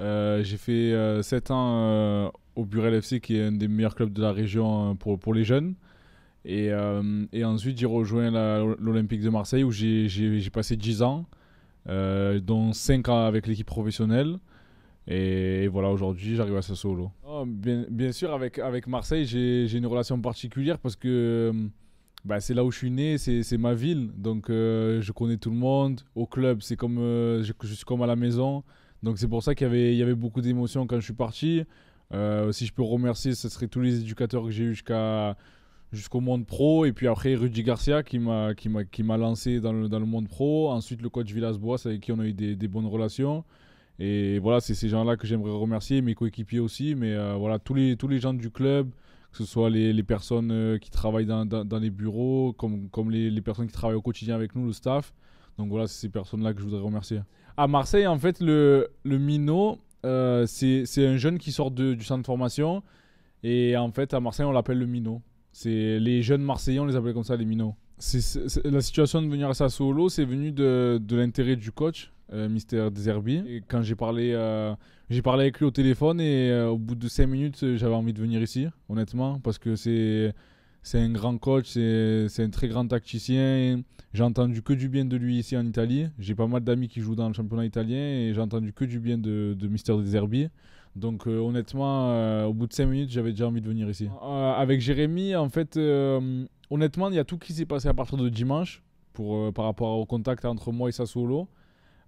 Euh, j'ai fait 7 euh, ans euh, au Burel FC, qui est un des meilleurs clubs de la région pour, pour les jeunes. Et, ensuite, j'ai rejoint l'Olympique de Marseille où j'ai passé 10 ans, dont 5 ans avec l'équipe professionnelle. Et, voilà, aujourd'hui, j'arrive à ce solo. Oh, bien, sûr, avec, avec Marseille, j'ai une relation particulière parce que bah, c'est là où je suis né, c'est ma ville. Donc, je connais tout le monde. Au club, c'est comme je, suis comme à la maison. Donc c'est pour ça qu'il y avait, beaucoup d'émotions quand je suis parti. Euh, si je peux remercier, ce serait tous les éducateurs que j'ai eu jusqu'au monde pro et puis après Rudy Garcia qui m'a lancé dans le, monde pro ensuite le coach villas bois avec qui on a eu des, bonnes relations et voilà c'est ces gens là que j'aimerais remercier mes coéquipiers aussi mais euh, voilà tous les tous les gens du club que ce soit les, personnes euh, qui travaillent dans, les bureaux comme les, personnes qui travaillent au quotidien avec nous le staff donc voilà, c'est ces personnes-là que je voudrais remercier. À Marseille, en fait, le, le minot, euh, c'est un jeune qui sort de, du centre de formation. Et en fait, à Marseille, on l'appelle le minot. C'est les jeunes Marseillais, on les appelait comme ça, les Mino. la situation de venir à Sassuolo, c'est venu de, de l'intérêt du coach, euh, Mister Deserbi. Et quand j'ai parlé, euh, j'ai parlé avec lui au téléphone et euh, au bout de 5 minutes, j'avais envie de venir ici, honnêtement, parce que c'est c'est un grand coach, c'est un très grand tacticien. J'ai entendu que du bien de lui ici en Italie. J'ai pas mal d'amis qui jouent dans le championnat italien et j'ai entendu que du bien de, de Mister Deserbi. Donc euh, honnêtement, euh, au bout de 5 minutes, j'avais déjà envie de venir ici. Euh, avec Jérémy, en fait, honnêtement, il y a tout qui s'est passé à partir de dimanche pour, par rapport au contact entre moi et Sassuolo.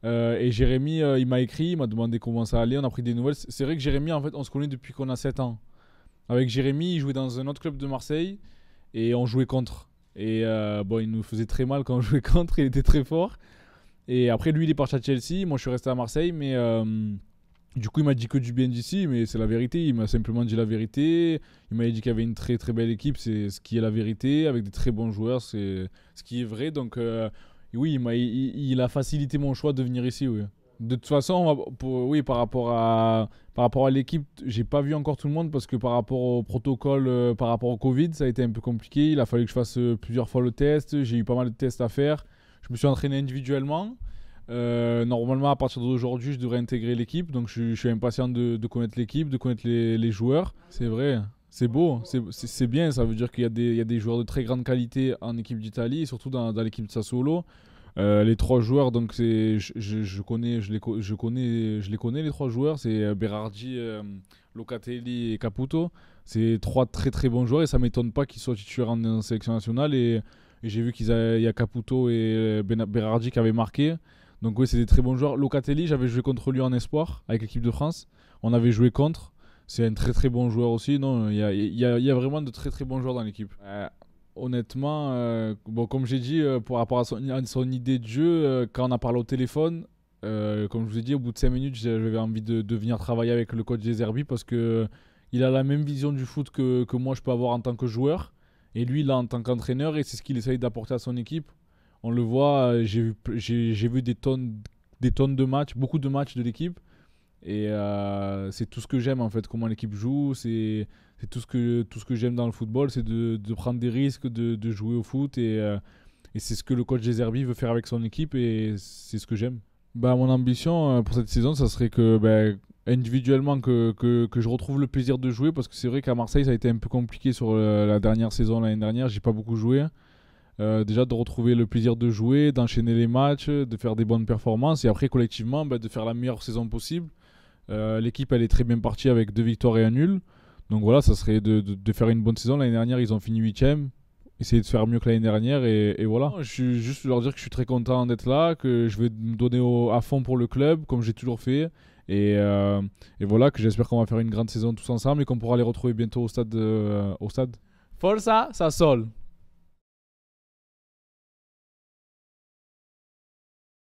et Jérémy, il m'a écrit, il m'a demandé comment ça allait, on a pris des nouvelles. C'est vrai que Jérémy, en fait, on se connaît depuis qu'on a 7 ans. Avec Jérémy, il jouait dans un autre club de Marseille et on jouait contre. Et euh, bon, il nous faisait très mal quand on jouait contre, il était très fort. Et après, lui, il est parti à Chelsea, moi je suis resté à Marseille, mais euh, du coup, il m'a dit que du bien d'ici, mais c'est la vérité, il m'a simplement dit la vérité. Il m'a dit qu'il y avait une très très belle équipe, c'est ce qui est la vérité, avec des très bons joueurs, c'est ce qui est vrai. Donc, euh, oui, il a, il a facilité mon choix de venir ici, oui de toute façon, pour, oui, par rapport à, par rapport à l'équipe, j'ai pas vu encore tout le monde parce que par rapport au protocole, euh, par rapport au Covid, ça a été un peu compliqué. Il a fallu que je fasse euh, plusieurs fois le test. J'ai eu pas mal de tests à faire. Je me suis entraîné individuellement. Euh, normalement, à partir d'aujourd'hui, je devrais intégrer l'équipe. Donc, je, suis impatient de, connaître l'équipe, de connaître les, joueurs. C'est vrai. C'est beau, c'est bien, ça veut dire qu'il y, a des joueurs de très grande qualité en équipe d'Italie, surtout dans, dans l'équipe de Sassuolo. Euh, les trois joueurs, donc c'est, je, connais, je les, connais, je les connais les trois joueurs. C'est euh, Berardi, euh, Locatelli et Caputo. C'est trois très très bons joueurs et ça m'étonne pas qu'ils soient titulaires en, sélection nationale. Et, j'ai vu qu'il y a Caputo et Berardi qui avaient marqué. Donc oui, c'est des très bons joueurs. Locatelli, j'avais joué contre lui en espoir avec l'équipe de France. On avait joué contre. C'est un très très bon joueur aussi. Non, il y a, vraiment de très très bons joueurs dans l'équipe honnêtement, euh, bon, comme j'ai dit, euh, pour par rapport à son, idée de jeu, euh, quand on a parlé au téléphone, comme je vous ai dit, au bout de 5 minutes, j'avais envie de, venir travailler avec le coach des Herbies parce que il a la même vision du foot que, moi je peux avoir en tant que joueur. Et lui, là, en tant qu'entraîneur, et c'est ce qu'il essaye d'apporter à son équipe. On le voit, j'ai vu, j'ai, vu des tonnes, des tonnes de matchs, beaucoup de matchs de l'équipe. Et euh, c'est tout ce que j'aime en fait, comment l'équipe joue, c'est tout ce que, tout ce que j'aime dans le football, c'est de, de, prendre des risques, de, jouer au foot. Et, euh, et c'est ce que le coach Deserbi veut faire avec son équipe et c'est ce que j'aime. Bah, mon ambition euh, pour cette saison, ça serait que bah, individuellement que, que, je retrouve le plaisir de jouer parce que c'est vrai qu'à Marseille ça a été un peu compliqué sur la dernière saison l'année dernière, j'ai pas beaucoup joué. Hein. déjà de retrouver le plaisir de jouer, d'enchaîner les matchs, de faire des bonnes performances et après collectivement bah, de faire la meilleure saison possible. Euh, l'équipe, elle est très bien partie avec deux victoires et un nul. Donc voilà, ça serait de, faire une bonne saison. L'année dernière, ils ont fini huitième, essayer de faire mieux que l'année dernière et, voilà. Je suis juste leur dire que je suis très content d'être là, que je vais me donner à fond pour le club comme j'ai toujours fait euh, et, voilà que j'espère qu'on va faire une grande saison tous ensemble et qu'on pourra les retrouver bientôt au stade euh, au stade. Forza sol.